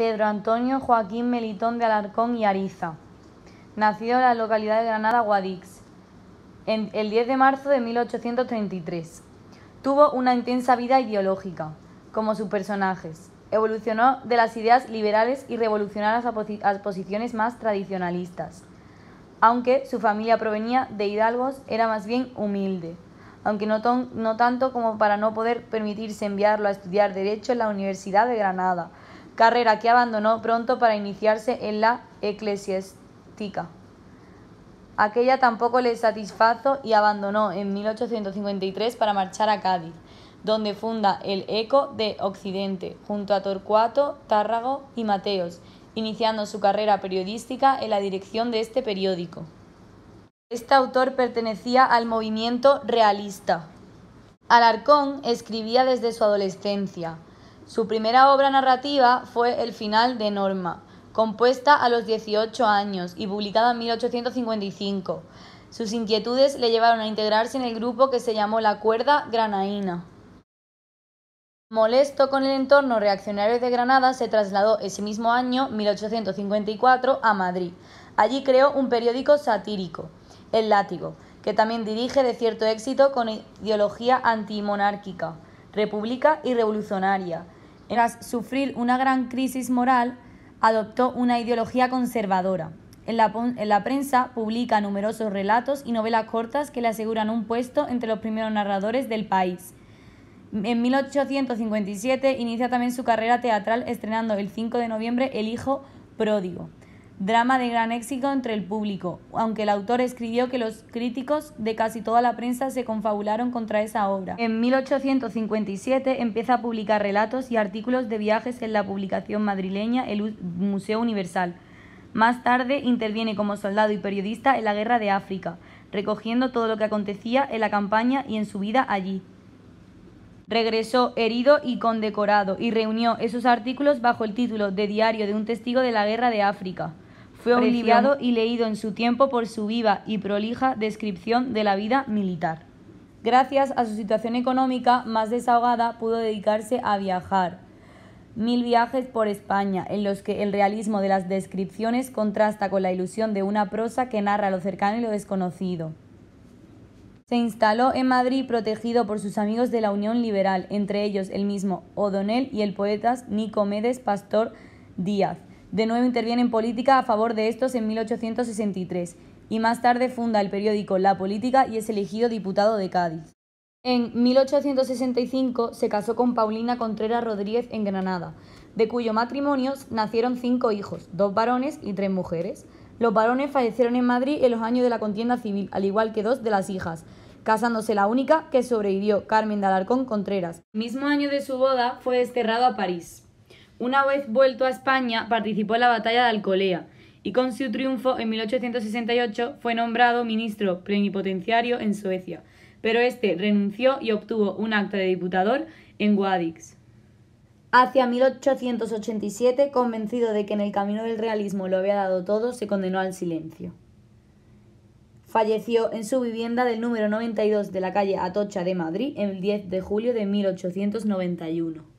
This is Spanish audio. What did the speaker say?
Pedro Antonio Joaquín Melitón de Alarcón y Ariza, nacido en la localidad de Granada, Guadix, el 10 de marzo de 1833. Tuvo una intensa vida ideológica, como sus personajes. Evolucionó de las ideas liberales y revolucionarias a posiciones más tradicionalistas. Aunque su familia provenía de hidalgos, era más bien humilde, aunque no tanto como para no poder permitirse enviarlo a estudiar Derecho en la Universidad de Granada, carrera que abandonó pronto para iniciarse en la eclesiástica. Aquella tampoco le satisfazo y abandonó en 1853 para marchar a Cádiz, donde funda el Eco de Occidente, junto a Torcuato, Tárrago y Mateos, iniciando su carrera periodística en la dirección de este periódico. Este autor pertenecía al movimiento realista. Alarcón escribía desde su adolescencia, su primera obra narrativa fue El final de Norma, compuesta a los 18 años y publicada en 1855. Sus inquietudes le llevaron a integrarse en el grupo que se llamó La Cuerda Granaína. Molesto con el entorno reaccionario de Granada, se trasladó ese mismo año, 1854, a Madrid. Allí creó un periódico satírico, El Látigo, que también dirige de cierto éxito con ideología antimonárquica, república y revolucionaria, tras sufrir una gran crisis moral, adoptó una ideología conservadora. En la, en la, prensa publica numerosos relatos y novelas cortas que le aseguran un puesto entre los primeros narradores del país. En 1857 inicia también su carrera teatral estrenando el 5 de noviembre El Hijo Pródigo drama de gran éxito entre el público, aunque el autor escribió que los críticos de casi toda la prensa se confabularon contra esa obra. En 1857 empieza a publicar relatos y artículos de viajes en la publicación madrileña El Museo Universal. Más tarde interviene como soldado y periodista en la Guerra de África, recogiendo todo lo que acontecía en la campaña y en su vida allí. Regresó herido y condecorado y reunió esos artículos bajo el título de Diario de un testigo de la Guerra de África fue apreciado y leído en su tiempo por su viva y prolija descripción de la vida militar. Gracias a su situación económica más desahogada, pudo dedicarse a viajar. Mil viajes por España, en los que el realismo de las descripciones contrasta con la ilusión de una prosa que narra lo cercano y lo desconocido. Se instaló en Madrid protegido por sus amigos de la Unión Liberal, entre ellos el mismo O'Donnell y el poeta Nicomedes Pastor Díaz. De nuevo interviene en política a favor de estos en 1863 y más tarde funda el periódico La Política y es elegido diputado de Cádiz. En 1865 se casó con Paulina Contreras Rodríguez en Granada, de cuyo matrimonio nacieron cinco hijos, dos varones y tres mujeres. Los varones fallecieron en Madrid en los años de la contienda civil, al igual que dos de las hijas, casándose la única que sobrevivió, Carmen de Alarcón Contreras. El mismo año de su boda fue desterrado a París. Una vez vuelto a España, participó en la batalla de Alcolea y con su triunfo en 1868 fue nombrado ministro plenipotenciario en Suecia, pero este renunció y obtuvo un acta de diputador en Guadix. Hacia 1887, convencido de que en el camino del realismo lo había dado todo, se condenó al silencio. Falleció en su vivienda del número 92 de la calle Atocha de Madrid el 10 de julio de 1891.